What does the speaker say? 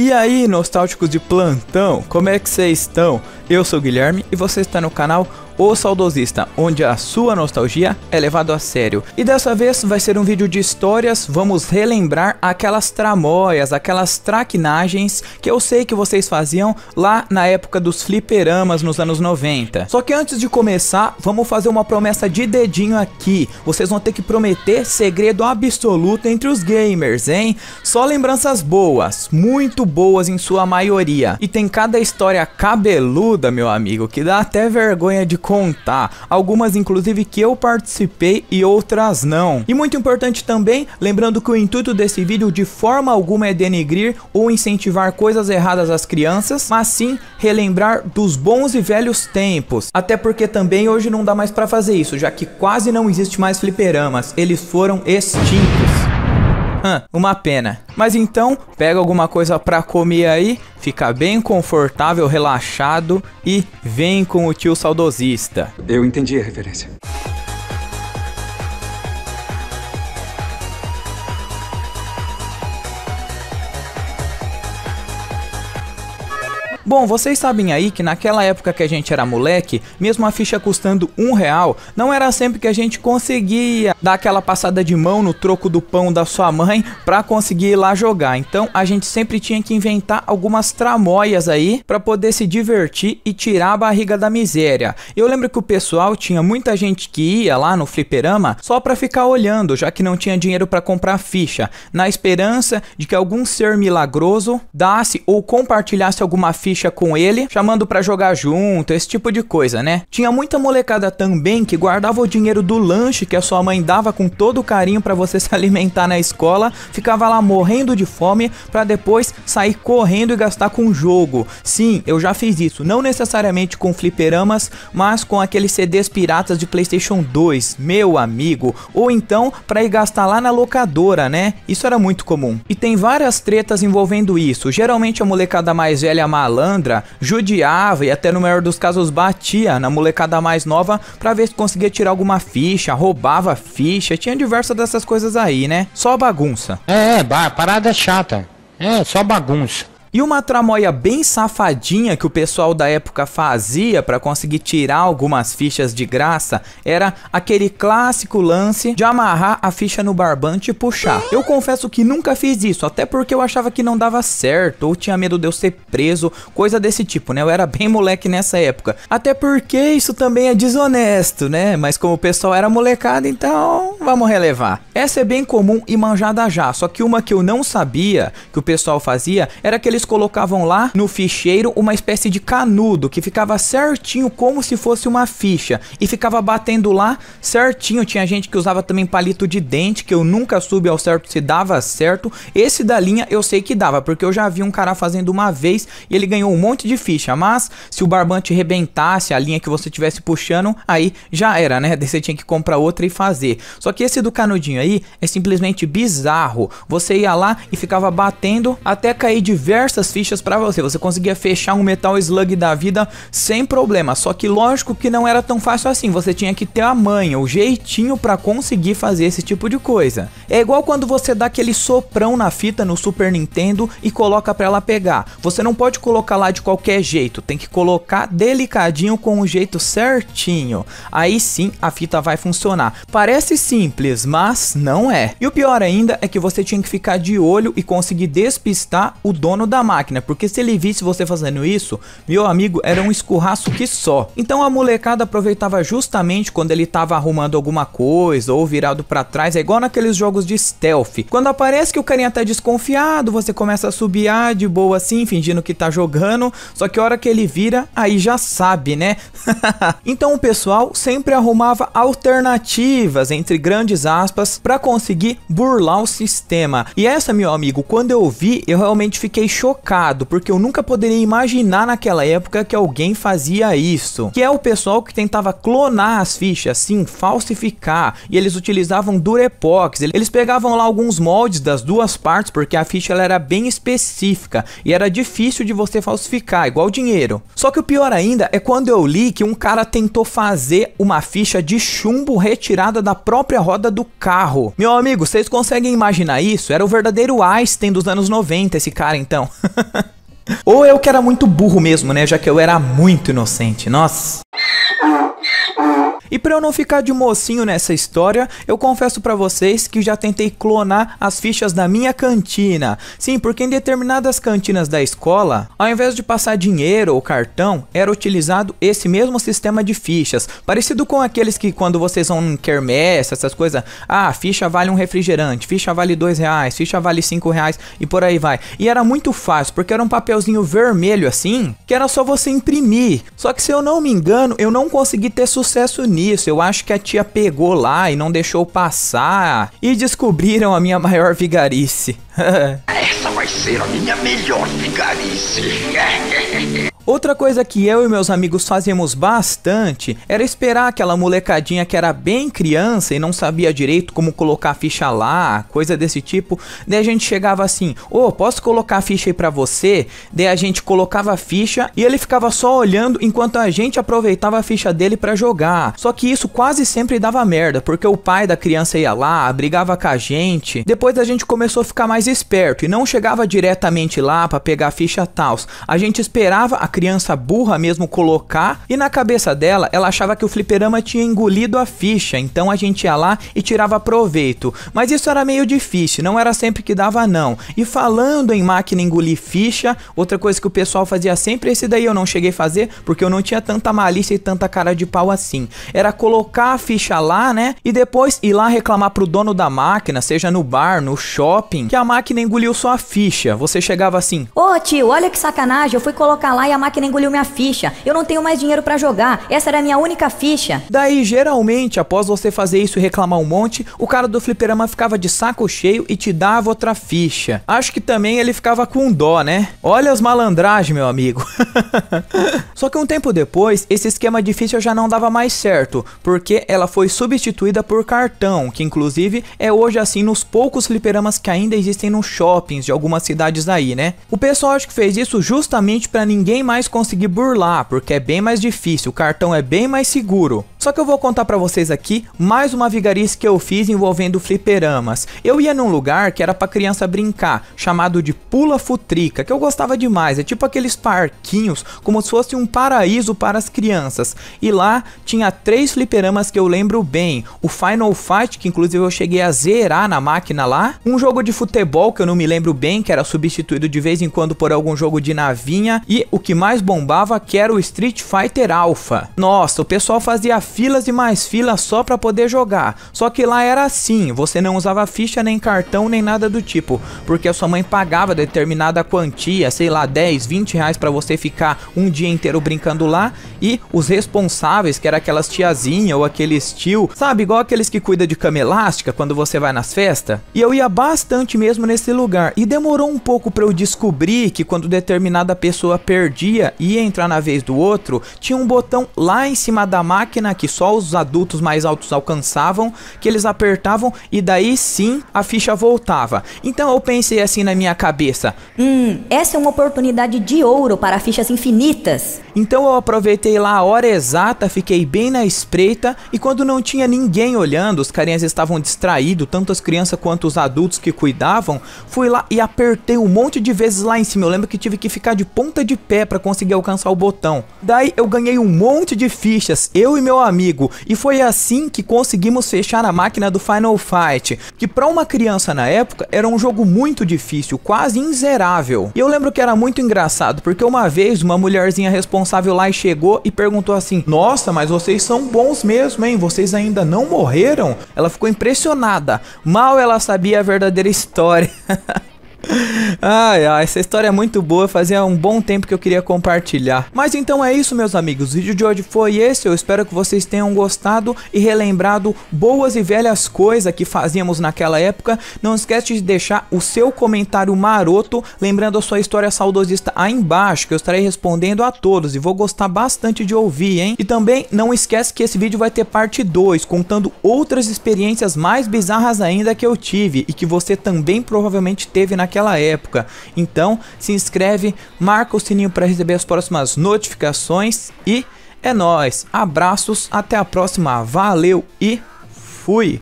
E aí, nostálgicos de plantão, como é que vocês estão? Eu sou o Guilherme e você está no canal o Saudosista, onde a sua nostalgia é levado a sério. E dessa vez vai ser um vídeo de histórias, vamos relembrar aquelas tramóias, aquelas traquinagens que eu sei que vocês faziam lá na época dos fliperamas nos anos 90. Só que antes de começar, vamos fazer uma promessa de dedinho aqui. Vocês vão ter que prometer segredo absoluto entre os gamers, hein? Só lembranças boas, muito boas em sua maioria. E tem cada história cabeluda, meu amigo, que dá até vergonha de contar. Algumas, inclusive, que eu participei e outras não. E muito importante também, lembrando que o intuito desse vídeo de forma alguma é denegrir ou incentivar coisas erradas às crianças, mas sim relembrar dos bons e velhos tempos. Até porque também hoje não dá mais para fazer isso, já que quase não existe mais fliperamas, eles foram extintos. Hã, uma pena. Mas então, pega alguma coisa pra comer aí, fica bem confortável, relaxado e vem com o tio saudosista. Eu entendi a referência. Bom, vocês sabem aí que naquela época que a gente era moleque, mesmo a ficha custando um real, não era sempre que a gente conseguia dar aquela passada de mão no troco do pão da sua mãe para conseguir ir lá jogar. Então a gente sempre tinha que inventar algumas tramóias aí para poder se divertir e tirar a barriga da miséria. Eu lembro que o pessoal tinha muita gente que ia lá no fliperama só para ficar olhando, já que não tinha dinheiro para comprar ficha, na esperança de que algum ser milagroso dasse ou compartilhasse alguma ficha ficha com ele, chamando para jogar junto, esse tipo de coisa, né? Tinha muita molecada também que guardava o dinheiro do lanche que a sua mãe dava com todo carinho para você se alimentar na escola, ficava lá morrendo de fome para depois sair correndo e gastar com jogo. Sim, eu já fiz isso, não necessariamente com fliperamas, mas com aqueles CDs piratas de PlayStation 2, meu amigo, ou então para ir gastar lá na locadora, né? Isso era muito comum. E tem várias tretas envolvendo isso. Geralmente a molecada mais velha malandra malandra, judiava e até no maior dos casos batia na molecada mais nova pra ver se conseguia tirar alguma ficha, roubava ficha, tinha diversas dessas coisas aí, né? Só bagunça. É, é parada chata. É, só bagunça. E uma tramóia bem safadinha que o pessoal da época fazia para conseguir tirar algumas fichas de graça era aquele clássico lance de amarrar a ficha no barbante e puxar. Eu confesso que nunca fiz isso, até porque eu achava que não dava certo, ou tinha medo de eu ser preso, coisa desse tipo, né? Eu era bem moleque nessa época. Até porque isso também é desonesto, né? Mas como o pessoal era molecada, então vamos relevar. Essa é bem comum e manjada já, só que uma que eu não sabia que o pessoal fazia era aquele eles colocavam lá no ficheiro uma espécie de canudo que ficava certinho como se fosse uma ficha e ficava batendo lá certinho. Tinha gente que usava também palito de dente, que eu nunca soube ao certo se dava certo. Esse da linha eu sei que dava, porque eu já vi um cara fazendo uma vez e ele ganhou um monte de ficha, mas se o barbante rebentasse a linha que você tivesse puxando, aí já era, né? você tinha que comprar outra e fazer. Só que esse do canudinho aí é simplesmente bizarro. Você ia lá e ficava batendo até cair diversos diversas fichas para você. Você conseguia fechar um Metal Slug da vida sem problema. Só que lógico que não era tão fácil assim. Você tinha que ter a manha, o jeitinho para conseguir fazer esse tipo de coisa. É igual quando você dá aquele soprão na fita no Super Nintendo e coloca para ela pegar. Você não pode colocar lá de qualquer jeito, tem que colocar delicadinho com o jeito certinho. Aí sim a fita vai funcionar. Parece simples, mas não é. E o pior ainda é que você tinha que ficar de olho e conseguir despistar o dono da da máquina, porque se ele visse você fazendo isso, meu amigo, era um escurraço que só. Então a molecada aproveitava justamente quando ele tava arrumando alguma coisa ou virado para trás, é igual naqueles jogos de stealth. Quando aparece que o carinha tá desconfiado, você começa a subiar de boa assim, fingindo que tá jogando, só que a hora que ele vira, aí já sabe, né? então o pessoal sempre arrumava alternativas, entre grandes aspas, para conseguir burlar o sistema. E essa, meu amigo, quando eu vi, eu realmente fiquei chocado chocado, porque eu nunca poderia imaginar naquela época que alguém fazia isso. Que é o pessoal que tentava clonar as fichas, sim, falsificar. E eles utilizavam Durepox. Eles pegavam lá alguns moldes das duas partes, porque a ficha ela era bem específica e era difícil de você falsificar, igual dinheiro. Só que o pior ainda é quando eu li que um cara tentou fazer uma ficha de chumbo retirada da própria roda do carro. Meu amigo, vocês conseguem imaginar isso? Era o verdadeiro Einstein dos anos 90, esse cara então. Ou eu é que era muito burro mesmo, né? Já que eu era muito inocente, nossa. E para eu não ficar de mocinho nessa história, eu confesso para vocês que já tentei clonar as fichas da minha cantina. Sim, porque em determinadas cantinas da escola, ao invés de passar dinheiro ou cartão, era utilizado esse mesmo sistema de fichas, parecido com aqueles que quando vocês vão em quermesse, essas coisas, ah, ficha vale um refrigerante, ficha vale dois reais, ficha vale cinco reais e por aí vai. E era muito fácil, porque era um papelzinho vermelho assim, que era só você imprimir. Só que se eu não me engano, eu não consegui ter sucesso nisso nisso. Eu acho que a tia pegou lá e não deixou passar. E descobriram a minha maior vigarice. Essa vai ser a minha melhor vigarice. Outra coisa que eu e meus amigos fazíamos bastante era esperar aquela molecadinha que era bem criança e não sabia direito como colocar a ficha lá, coisa desse tipo. Daí a gente chegava assim: Ô, oh, posso colocar a ficha aí pra você? Daí a gente colocava a ficha e ele ficava só olhando enquanto a gente aproveitava a ficha dele para jogar. Só que isso quase sempre dava merda, porque o pai da criança ia lá, brigava com a gente. Depois a gente começou a ficar mais esperto e não chegava diretamente lá para pegar a ficha tal. A gente esperava a criança burra mesmo colocar e na cabeça dela ela achava que o fliperama tinha engolido a ficha, então a gente ia lá e tirava proveito. Mas isso era meio difícil, não era sempre que dava não. E falando em máquina engolir ficha, outra coisa que o pessoal fazia sempre, esse daí eu não cheguei a fazer porque eu não tinha tanta malícia e tanta cara de pau assim. Era colocar a ficha lá, né? E depois ir lá reclamar pro dono da máquina, seja no bar, no shopping, que a máquina máquina engoliu sua ficha, você chegava assim: Ô oh, tio, olha que sacanagem, eu fui colocar lá e a máquina engoliu minha ficha. Eu não tenho mais dinheiro para jogar, essa era a minha única ficha. Daí, geralmente, após você fazer isso e reclamar um monte, o cara do fliperama ficava de saco cheio e te dava outra ficha. Acho que também ele ficava com dó, né? Olha as malandragens, meu amigo. Só que um tempo depois, esse esquema de ficha já não dava mais certo, porque ela foi substituída por cartão, que inclusive é hoje assim nos poucos fliperamas que ainda existem existem nos shoppings de algumas cidades aí, né? O pessoal acho que fez isso justamente para ninguém mais conseguir burlar, porque é bem mais difícil, o cartão é bem mais seguro. Só que eu vou contar para vocês aqui mais uma vigarice que eu fiz envolvendo fliperamas. Eu ia num lugar que era para criança brincar, chamado de Pula Futrica, que eu gostava demais, é tipo aqueles parquinhos, como se fosse um paraíso para as crianças. E lá tinha três fliperamas que eu lembro bem, o Final Fight, que inclusive eu cheguei a zerar na máquina lá, um jogo de futebol que eu não me lembro bem, que era substituído de vez em quando por algum jogo de navinha, e o que mais bombava que era o Street Fighter Alpha. Nossa, o pessoal fazia filas e mais filas só para poder jogar. Só que lá era assim, você não usava ficha nem cartão nem nada do tipo, porque a sua mãe pagava determinada quantia, sei lá, 10, 20 reais para você ficar um dia inteiro brincando lá, e os responsáveis, que era aquelas tiazinha ou aqueles tio, sabe, igual aqueles que cuida de cama elástica quando você vai nas festas. E eu ia bastante mesmo mesmo nesse lugar. E demorou um pouco para eu descobrir que quando determinada pessoa perdia e entrar na vez do outro, tinha um botão lá em cima da máquina que só os adultos mais altos alcançavam, que eles apertavam e daí sim a ficha voltava. Então eu pensei assim na minha cabeça: "Hum, essa é uma oportunidade de ouro para fichas infinitas". Então eu aproveitei lá a hora exata, fiquei bem na espreita e quando não tinha ninguém olhando, os carinhas estavam distraídos, tanto as crianças quanto os adultos que cuidavam Fui lá e apertei um monte de vezes lá em cima. Eu lembro que tive que ficar de ponta de pé para conseguir alcançar o botão. Daí eu ganhei um monte de fichas, eu e meu amigo, e foi assim que conseguimos fechar a máquina do Final Fight, que para uma criança na época era um jogo muito difícil, quase inzerável. E eu lembro que era muito engraçado, porque uma vez uma mulherzinha responsável lá chegou e perguntou assim: "Nossa, mas vocês são bons mesmo, hein? Vocês ainda não morreram?" Ela ficou impressionada. Mal ela sabia a verdadeira história história. ai, ai, essa história é muito boa, fazia um bom tempo que eu queria compartilhar. Mas então é isso, meus amigos, o vídeo de hoje foi esse, eu espero que vocês tenham gostado e relembrado boas e velhas coisas que fazíamos naquela época. Não esquece de deixar o seu comentário maroto, lembrando a sua história saudosista aí embaixo, que eu estarei respondendo a todos e vou gostar bastante de ouvir, hein? E também não esquece que esse vídeo vai ter parte 2, contando outras experiências mais bizarras ainda que eu tive e que você também provavelmente teve naquela naquela época. Então, se inscreve, marca o sininho para receber as próximas notificações e é nós. Abraços, até a próxima. Valeu e fui.